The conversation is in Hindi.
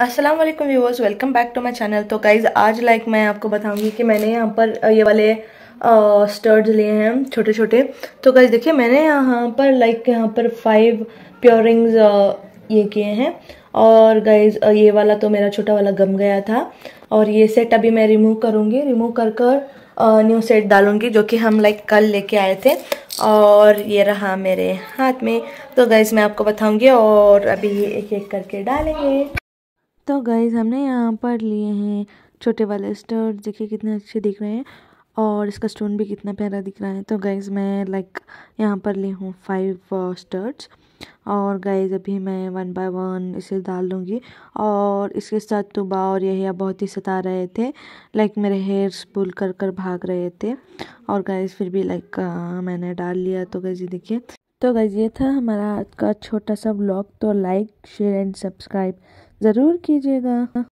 अस्सलाम वालेकुम viewers welcome back to my channel तो गाइज आज लाइक मैं आपको बताऊंगी कि मैंने यहाँ पर ये वाले स्टर्ड लिए हैं छोटे छोटे तो गाइज देखिए मैंने यहाँ पर लाइक यहाँ पर फाइव प्योरिंग्स ये किए हैं और गाइज ये वाला तो मेरा छोटा वाला गम गया था और ये सेट अभी मैं रिमूव करूँगी रिमूव कर कर न्यू सेट डालूँगी जो कि हम लाइक कल लेके आए थे और ये रहा मेरे हाथ में तो गाइज मैं आपको बताऊँगी और अभी एक एक करके डालेंगे तो गाइज हमने यहाँ पर लिए हैं छोटे वाले स्टोर देखिए कितने अच्छे दिख रहे हैं और इसका स्टोन भी कितना प्यारा दिख रहा है तो गाइज मैं लाइक यहाँ पर ली हूँ फाइव स्टर्ट्स uh, और गाइज अभी मैं वन बाय वन इसे डाल लूँगी और इसके साथ तुबा तो और यह बहुत ही सता रहे थे लाइक मेरे हेयर्स पुल कर कर भाग रहे थे और गाइज फिर भी लाइक uh, मैंने डाल लिया तो गाइज देखिए तो गज़ ये था हमारा आज का छोटा सा ब्लॉग तो लाइक शेयर एंड सब्सक्राइब ज़रूर कीजिएगा